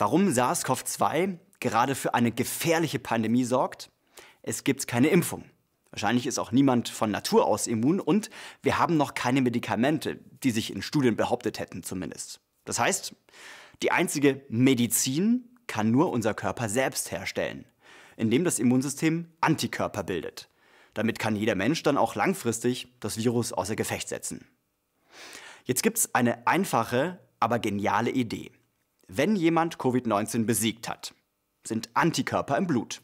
Warum SARS-CoV-2 gerade für eine gefährliche Pandemie sorgt? Es gibt keine Impfung. Wahrscheinlich ist auch niemand von Natur aus immun und wir haben noch keine Medikamente, die sich in Studien behauptet hätten zumindest. Das heißt, die einzige Medizin kann nur unser Körper selbst herstellen, indem das Immunsystem Antikörper bildet. Damit kann jeder Mensch dann auch langfristig das Virus außer Gefecht setzen. Jetzt gibt es eine einfache, aber geniale Idee wenn jemand Covid-19 besiegt hat, sind Antikörper im Blut.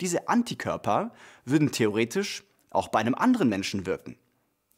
Diese Antikörper würden theoretisch auch bei einem anderen Menschen wirken.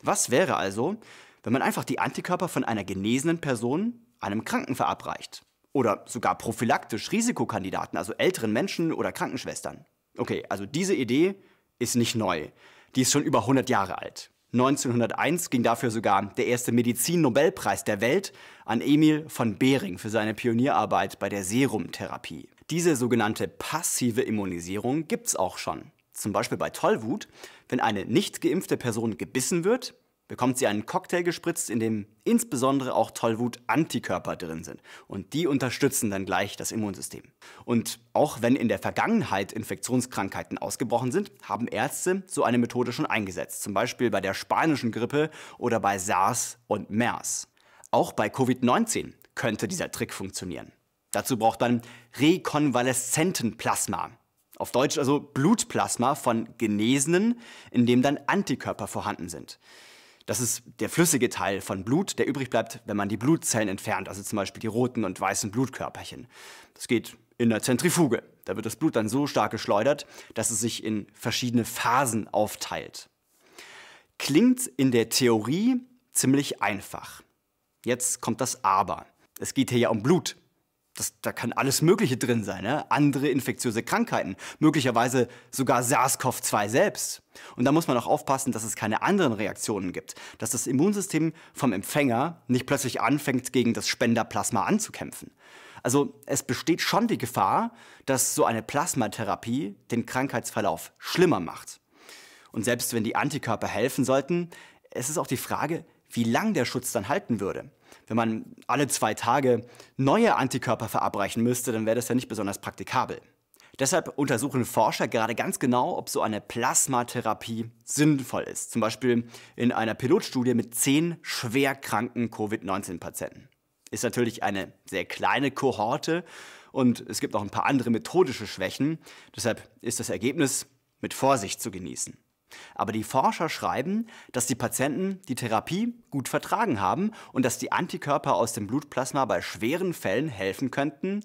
Was wäre also, wenn man einfach die Antikörper von einer genesenen Person einem Kranken verabreicht? Oder sogar prophylaktisch Risikokandidaten, also älteren Menschen oder Krankenschwestern? Okay, also diese Idee ist nicht neu. Die ist schon über 100 Jahre alt. 1901 ging dafür sogar der erste Medizin-Nobelpreis der Welt an Emil von Behring für seine Pionierarbeit bei der Serumtherapie. Diese sogenannte passive Immunisierung gibt es auch schon. Zum Beispiel bei Tollwut, wenn eine nicht geimpfte Person gebissen wird, bekommt sie einen Cocktail gespritzt, in dem insbesondere auch Tollwut-Antikörper drin sind. Und die unterstützen dann gleich das Immunsystem. Und auch wenn in der Vergangenheit Infektionskrankheiten ausgebrochen sind, haben Ärzte so eine Methode schon eingesetzt. Zum Beispiel bei der spanischen Grippe oder bei SARS und MERS. Auch bei Covid-19 könnte dieser Trick funktionieren. Dazu braucht man Rekonvaleszentenplasma. Auf Deutsch also Blutplasma von Genesenen, in dem dann Antikörper vorhanden sind. Das ist der flüssige Teil von Blut, der übrig bleibt, wenn man die Blutzellen entfernt, also zum Beispiel die roten und weißen Blutkörperchen. Das geht in der Zentrifuge. Da wird das Blut dann so stark geschleudert, dass es sich in verschiedene Phasen aufteilt. Klingt in der Theorie ziemlich einfach. Jetzt kommt das Aber. Es geht hier ja um Blut, das, da kann alles Mögliche drin sein, ne? andere infektiöse Krankheiten, möglicherweise sogar SARS-CoV-2 selbst. Und da muss man auch aufpassen, dass es keine anderen Reaktionen gibt, dass das Immunsystem vom Empfänger nicht plötzlich anfängt, gegen das Spenderplasma anzukämpfen. Also es besteht schon die Gefahr, dass so eine Plasmatherapie den Krankheitsverlauf schlimmer macht. Und selbst wenn die Antikörper helfen sollten, es ist auch die Frage, wie lang der Schutz dann halten würde wenn man alle zwei Tage neue Antikörper verabreichen müsste, dann wäre das ja nicht besonders praktikabel. Deshalb untersuchen Forscher gerade ganz genau, ob so eine Plasmatherapie sinnvoll ist. Zum Beispiel in einer Pilotstudie mit zehn schwerkranken Covid-19-Patienten. Ist natürlich eine sehr kleine Kohorte und es gibt auch ein paar andere methodische Schwächen. Deshalb ist das Ergebnis mit Vorsicht zu genießen. Aber die Forscher schreiben, dass die Patienten die Therapie gut vertragen haben und dass die Antikörper aus dem Blutplasma bei schweren Fällen helfen könnten,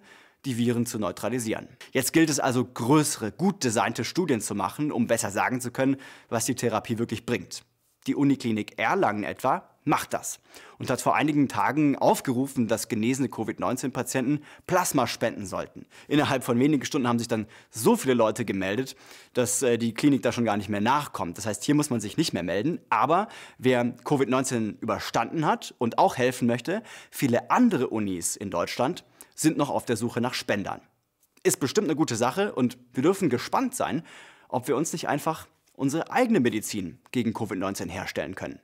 die Viren zu neutralisieren. Jetzt gilt es also, größere, gut designte Studien zu machen, um besser sagen zu können, was die Therapie wirklich bringt. Die Uniklinik Erlangen etwa macht das und hat vor einigen Tagen aufgerufen, dass genesene Covid-19-Patienten Plasma spenden sollten. Innerhalb von wenigen Stunden haben sich dann so viele Leute gemeldet, dass äh, die Klinik da schon gar nicht mehr nachkommt. Das heißt, hier muss man sich nicht mehr melden. Aber wer Covid-19 überstanden hat und auch helfen möchte, viele andere Unis in Deutschland sind noch auf der Suche nach Spendern. Ist bestimmt eine gute Sache und wir dürfen gespannt sein, ob wir uns nicht einfach unsere eigene Medizin gegen Covid-19 herstellen können.